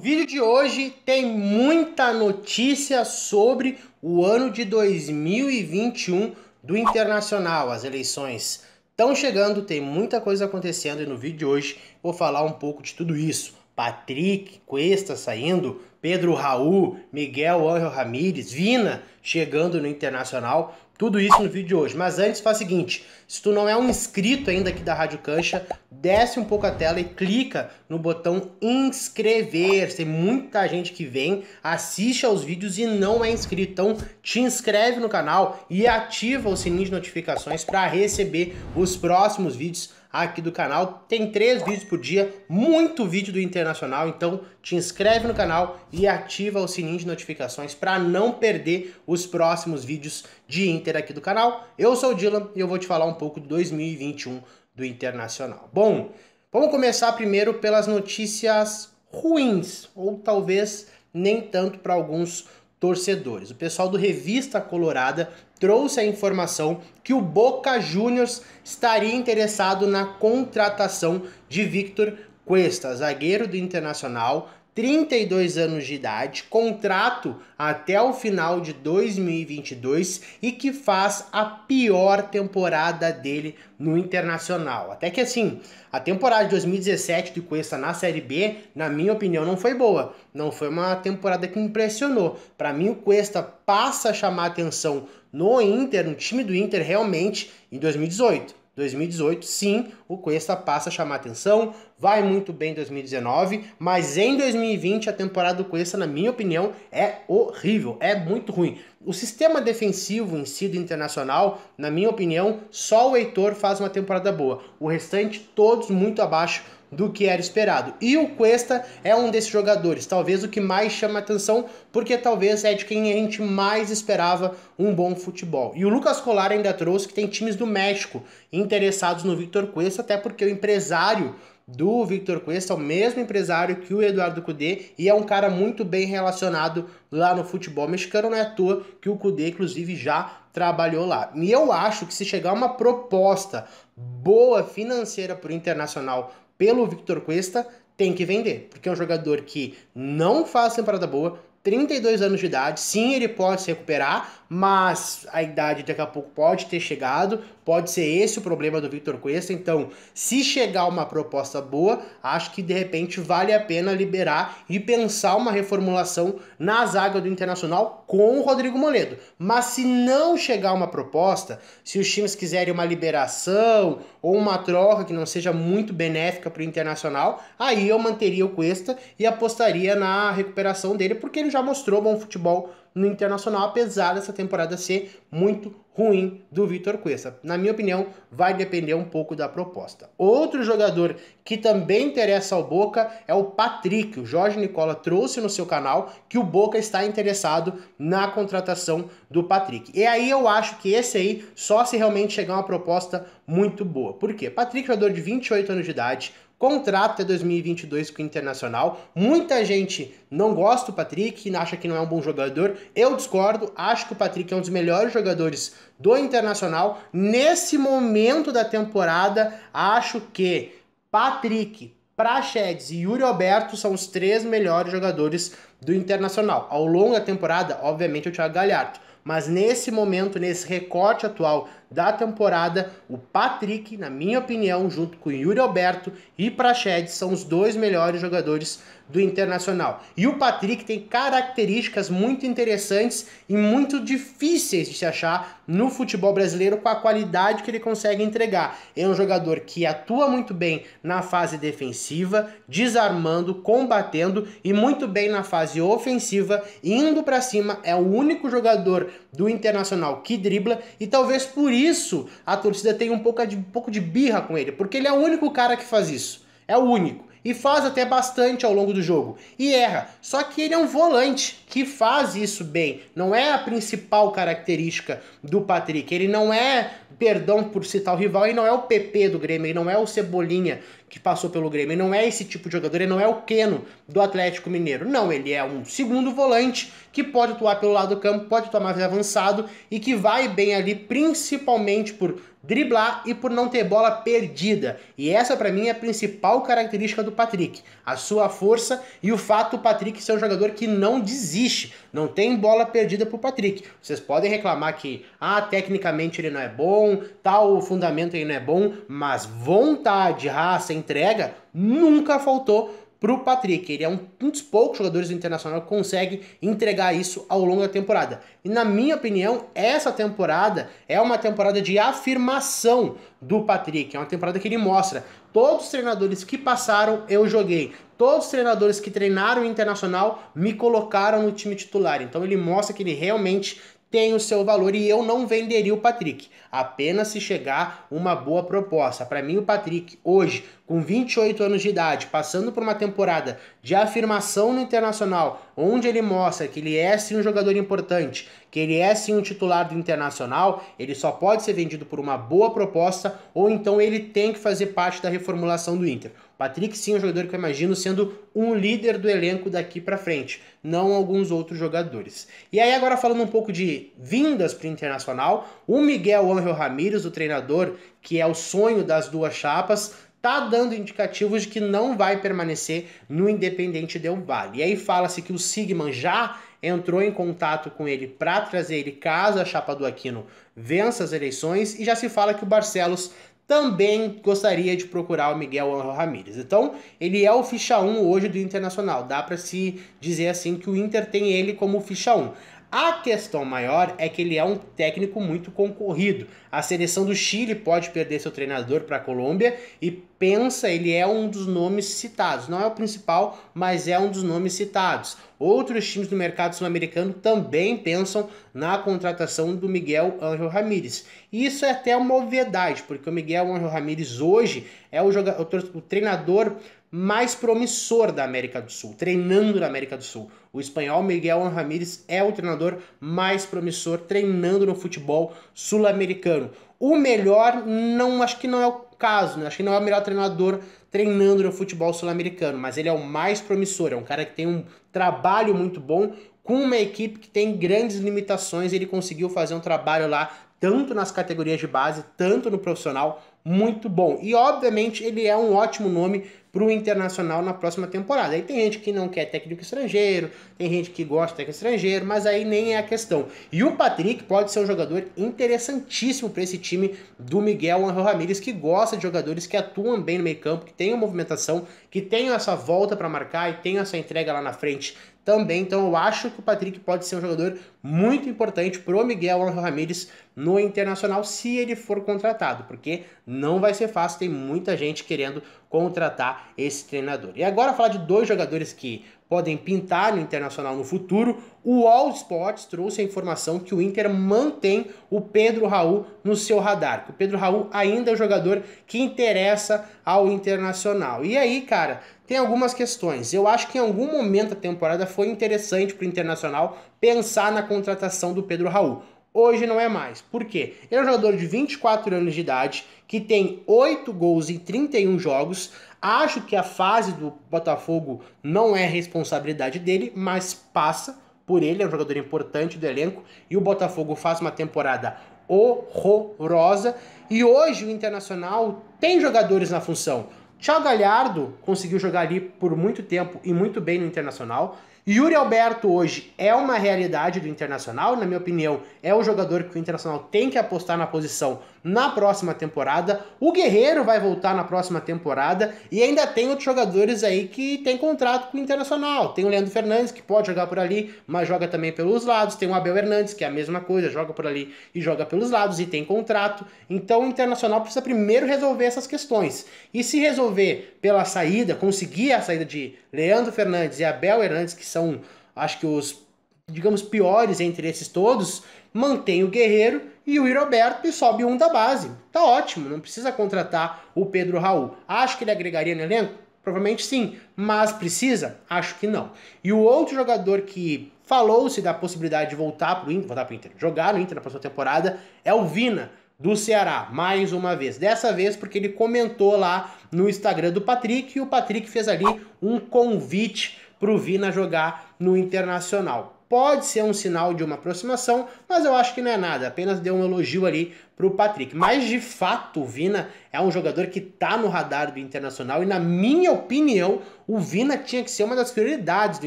vídeo de hoje tem muita notícia sobre o ano de 2021 do Internacional, as eleições estão chegando, tem muita coisa acontecendo e no vídeo de hoje vou falar um pouco de tudo isso. Patrick Cuesta saindo, Pedro Raul, Miguel Angel Ramírez, Vina chegando no Internacional. Tudo isso no vídeo de hoje. Mas antes faz o seguinte, se tu não é um inscrito ainda aqui da Rádio Cancha, desce um pouco a tela e clica no botão inscrever. Tem muita gente que vem, assiste aos vídeos e não é inscrito. Então te inscreve no canal e ativa o sininho de notificações para receber os próximos vídeos aqui do canal. Tem três vídeos por dia, muito vídeo do internacional, então te inscreve no canal e ativa o sininho de notificações para não perder os próximos vídeos de Inter aqui do canal. Eu sou o Dylan e eu vou te falar um pouco de 2021 do Internacional. Bom, vamos começar primeiro pelas notícias ruins, ou talvez nem tanto para alguns torcedores. O pessoal do Revista Colorada trouxe a informação que o Boca Juniors estaria interessado na contratação de Victor Cuesta, zagueiro do Internacional, 32 anos de idade, contrato até o final de 2022 e que faz a pior temporada dele no Internacional. Até que assim, a temporada de 2017 do Cuesta na Série B, na minha opinião, não foi boa. Não foi uma temporada que impressionou. Para mim, o Cuesta passa a chamar atenção no Inter, no time do Inter realmente em 2018. 2018, sim, o Cuesta passa a chamar atenção, vai muito bem em 2019, mas em 2020 a temporada do Cuesta, na minha opinião, é horrível, é muito ruim. O sistema defensivo em si do Internacional, na minha opinião, só o Heitor faz uma temporada boa. O restante, todos muito abaixo do que era esperado. E o Cuesta é um desses jogadores, talvez o que mais chama atenção, porque talvez é de quem a gente mais esperava um bom futebol. E o Lucas Colar ainda trouxe que tem times do México interessados no Victor Cuesta, até porque o empresário do Victor Cuesta, é o mesmo empresário que o Eduardo Cudê, e é um cara muito bem relacionado lá no futebol mexicano, não é à toa que o Cudê, inclusive, já trabalhou lá. E eu acho que se chegar uma proposta boa financeira para o Internacional pelo Victor Cuesta, tem que vender, porque é um jogador que não faz temporada boa, 32 anos de idade. Sim, ele pode se recuperar, mas a idade daqui a pouco pode ter chegado. Pode ser esse o problema do Victor Cuesta. Então, se chegar uma proposta boa, acho que de repente vale a pena liberar e pensar uma reformulação na zaga do Internacional com o Rodrigo Moledo. Mas se não chegar uma proposta, se os times quiserem uma liberação ou uma troca que não seja muito benéfica para o Internacional, aí eu manteria o Cuesta e apostaria na recuperação dele, porque ele já mostrou bom futebol no Internacional, apesar dessa temporada ser muito ruim do Vitor Cuesta. Na minha opinião, vai depender um pouco da proposta. Outro jogador que também interessa ao Boca é o Patrick. O Jorge Nicola trouxe no seu canal que o Boca está interessado na contratação do Patrick. E aí eu acho que esse aí só se realmente chegar uma proposta muito boa. Por quê? Patrick, jogador de 28 anos de idade, contrato até 2022 com o Internacional. Muita gente não gosta do Patrick, acha que não é um bom jogador. Eu discordo, acho que o Patrick é um dos melhores jogadores do Internacional. Nesse momento da temporada, acho que Patrick, Praxedes e Yuri Alberto são os três melhores jogadores do Internacional. Ao longo da temporada, obviamente, o Thiago Galhardo. Mas nesse momento, nesse recorte atual da temporada, o Patrick, na minha opinião, junto com o Yuri Alberto e Praxedes, são os dois melhores jogadores do Internacional. E o Patrick tem características muito interessantes e muito difíceis de se achar no futebol brasileiro com a qualidade que ele consegue entregar. É um jogador que atua muito bem na fase defensiva, desarmando, combatendo e muito bem na fase ofensiva, indo para cima. É o único jogador do Internacional que dribla e talvez por isso isso a torcida tem um pouco de, um pouco de birra com ele, porque ele é o único cara que faz isso. É o único. E faz até bastante ao longo do jogo. E erra. Só que ele é um volante que faz isso bem. Não é a principal característica do Patrick. Ele não é, perdão por citar o rival, e não é o PP do Grêmio, ele não é o Cebolinha que passou pelo Grêmio. Ele não é esse tipo de jogador, ele não é o Keno do Atlético Mineiro. Não, ele é um segundo volante que pode atuar pelo lado do campo, pode tomar mais avançado e que vai bem ali, principalmente por driblar e por não ter bola perdida. E essa para mim é a principal característica do Patrick, a sua força e o fato do Patrick ser um jogador que não desiste, não tem bola perdida pro Patrick. Vocês podem reclamar que ah, tecnicamente ele não é bom, tal o fundamento aí não é bom, mas vontade, raça, entrega nunca faltou para o Patrick. Ele é um, um, dos poucos jogadores do Internacional que consegue entregar isso ao longo da temporada. E na minha opinião, essa temporada é uma temporada de afirmação do Patrick. É uma temporada que ele mostra. Todos os treinadores que passaram, eu joguei. Todos os treinadores que treinaram o Internacional me colocaram no time titular. Então ele mostra que ele realmente tem o seu valor e eu não venderia o Patrick, apenas se chegar uma boa proposta. Para mim, o Patrick, hoje, com 28 anos de idade, passando por uma temporada de afirmação no Internacional, onde ele mostra que ele é sim um jogador importante, que ele é sim um titular do Internacional, ele só pode ser vendido por uma boa proposta ou então ele tem que fazer parte da reformulação do Inter. Patrick sim é um jogador que eu imagino sendo um líder do elenco daqui para frente, não alguns outros jogadores. E aí agora falando um pouco de vindas para o Internacional, o Miguel Ángel Ramírez, o treinador que é o sonho das duas chapas, tá dando indicativos de que não vai permanecer no Independente Del Vale. E aí fala-se que o Sigman já entrou em contato com ele para trazer ele caso a chapa do Aquino vença as eleições e já se fala que o Barcelos também gostaria de procurar o Miguel Anjo Ramírez. Então, ele é o ficha 1 hoje do Internacional. Dá para se dizer assim que o Inter tem ele como ficha 1. A questão maior é que ele é um técnico muito concorrido. A seleção do Chile pode perder seu treinador para a Colômbia e pensa, ele é um dos nomes citados. Não é o principal, mas é um dos nomes citados. Outros times do mercado sul-americano também pensam na contratação do Miguel Angel Ramírez. E isso é até uma obviedade, porque o Miguel Angel Ramírez hoje é o, jogador, o treinador mais promissor da América do Sul, treinando na América do Sul. O espanhol Miguel Ramírez é o treinador mais promissor treinando no futebol sul-americano. O melhor, não acho que não é o caso, né? acho que não é o melhor treinador treinando no futebol sul-americano, mas ele é o mais promissor, é um cara que tem um trabalho muito bom com uma equipe que tem grandes limitações, ele conseguiu fazer um trabalho lá tanto nas categorias de base, tanto no profissional, muito bom. E obviamente ele é um ótimo nome para o Internacional na próxima temporada. Aí tem gente que não quer técnico estrangeiro, tem gente que gosta de técnico estrangeiro, mas aí nem é a questão. E o Patrick pode ser um jogador interessantíssimo para esse time do Miguel Angel Ramírez, que gosta de jogadores que atuam bem no meio campo, que tenham movimentação, que tenham essa volta para marcar e tenham essa entrega lá na frente também. Então eu acho que o Patrick pode ser um jogador muito importante pro Miguel Angel Ramírez no Internacional se ele for contratado, porque não vai ser fácil, tem muita gente querendo contratar esse treinador. E agora falar de dois jogadores que podem pintar no Internacional no futuro. O All Sports trouxe a informação que o Inter mantém o Pedro Raul no seu radar. Que o Pedro Raul ainda é o jogador que interessa ao Internacional. E aí, cara, tem algumas questões. Eu acho que em algum momento da temporada foi interessante para o Internacional pensar na contratação do Pedro Raul. Hoje não é mais. Por quê? Ele é um jogador de 24 anos de idade, que tem 8 gols em 31 jogos. Acho que a fase do Botafogo não é responsabilidade dele, mas passa por ele, é um jogador importante do elenco e o Botafogo faz uma temporada horrorosa. E hoje o Internacional tem jogadores na função. Thiago Galhardo conseguiu jogar ali por muito tempo e muito bem no Internacional. Yuri Alberto hoje é uma realidade do Internacional, na minha opinião, é o jogador que o Internacional tem que apostar na posição na próxima temporada. O Guerreiro vai voltar na próxima temporada e ainda tem outros jogadores aí que tem contrato com o Internacional. Tem o Leandro Fernandes, que pode jogar por ali, mas joga também pelos lados. Tem o Abel Hernandes, que é a mesma coisa, joga por ali e joga pelos lados e tem contrato. Então o Internacional precisa primeiro resolver essas questões. E se resolver pela saída, conseguir a saída de Leandro Fernandes e Abel Hernandes, que são, acho que os digamos, piores entre esses todos, mantém o Guerreiro e o Iroberto e sobe um da base. Tá ótimo, não precisa contratar o Pedro Raul. Acho que ele agregaria no elenco? Provavelmente sim, mas precisa? Acho que não. E o outro jogador que falou-se da possibilidade de voltar para o Inter, voltar pro Inter, jogar no Inter na próxima temporada é o Vina, do Ceará, mais uma vez. Dessa vez porque ele comentou lá no Instagram do Patrick e o Patrick fez ali um convite para o Vina jogar no Internacional pode ser um sinal de uma aproximação, mas eu acho que não é nada, apenas deu um elogio ali para o Patrick. Mas de fato, o Vina é um jogador que está no radar do Internacional e, na minha opinião, o Vina tinha que ser uma das prioridades do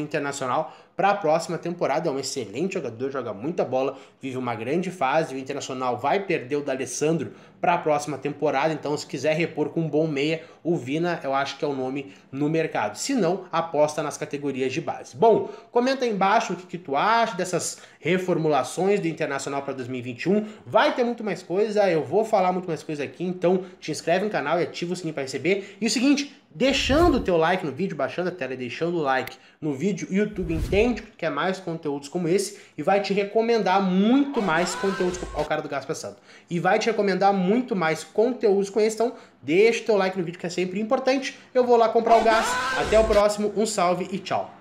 Internacional para a próxima temporada. É um excelente jogador, joga muita bola, vive uma grande fase. O Internacional vai perder o D'Alessandro para a próxima temporada. Então, se quiser repor com um bom meia, o Vina eu acho que é o nome no mercado. Se não, aposta nas categorias de base. Bom, comenta aí embaixo o que, que tu acha dessas reformulações do Internacional para 2021. Vai ter muito mais coisa, eu vou falar muito mais coisa aqui, então te inscreve no canal e ativa o sininho para receber. E o seguinte, deixando o teu like no vídeo, baixando a tela e deixando o like no vídeo, o YouTube entende que quer mais conteúdos como esse e vai te recomendar muito mais conteúdos ao cara do Gás Passando. E vai te recomendar muito muito mais conteúdos com esse, então deixa o teu like no vídeo que é sempre importante. Eu vou lá comprar o gás. Até o próximo, um salve e tchau.